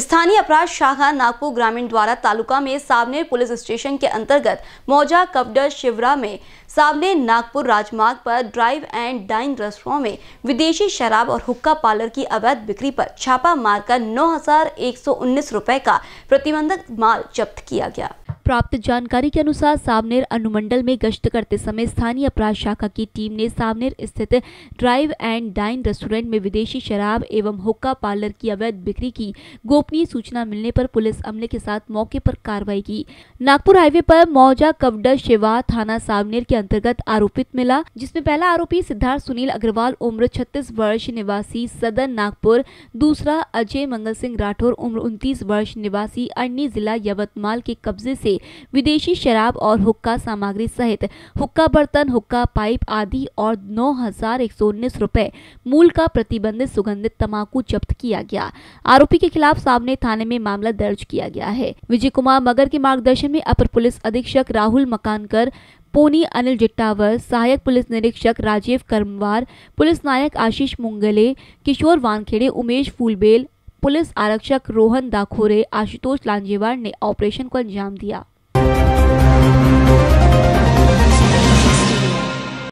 स्थानीय अपराध शाखा नागपुर ग्रामीण द्वारा तालुका में सावनेर पुलिस स्टेशन के अंतर्गत मौजा कपडर शिवरा में सावनेर नागपुर राजमार्ग पर ड्राइव एंड डाइन रेस्टोरों में विदेशी शराब और हुक्का पार्लर की अवैध बिक्री पर छापा मारकर नौ हजार का प्रतिबंधक माल जब्त किया गया प्राप्त जानकारी के अनुसार सावनेर अनुमंडल में गश्त करते समय स्थानीय अपराध शाखा की टीम ने सावनेर स्थित ड्राइव एंड डाइन रेस्टोरेंट में विदेशी शराब एवं हुक्का पार्लर की अवैध बिक्री की गोपनीय सूचना मिलने पर पुलिस अमले के साथ मौके पर कार्रवाई की नागपुर हाईवे पर मौजा कवडर शिवा थाना सावनेर के अंतर्गत आरोपित मिला जिसमे पहला आरोपी सिद्धार्थ सुनील अग्रवाल उम्र छत्तीस वर्ष निवासी सदर नागपुर दूसरा अजय मंगल सिंह राठौर उम्र उनतीस वर्ष निवासी अन्य जिला यवतमाल के कब्जे से विदेशी शराब और हुक्का सामग्री सहित हुक्का बर्तन हुक्का पाइप आदि और नौ हजार एक सौ उन्नीस रुपए मूल का प्रतिबंधित सुगंधित तमाकू जब्त किया गया आरोपी के खिलाफ सामने थाने में मामला दर्ज किया गया है विजय कुमार मगर के मार्गदर्शन में अपर पुलिस अधीक्षक राहुल मकानकर पोनी अनिल जिट्टावर सहायक पुलिस निरीक्षक राजीव कर्मवार पुलिस नायक आशीष मुंगले किशोर वानखेड़े उमेश फूलबेल पुलिस आरक्षक रोहन दाखोरे आशुतोष लांजेवार ने ऑपरेशन को अंजाम दिया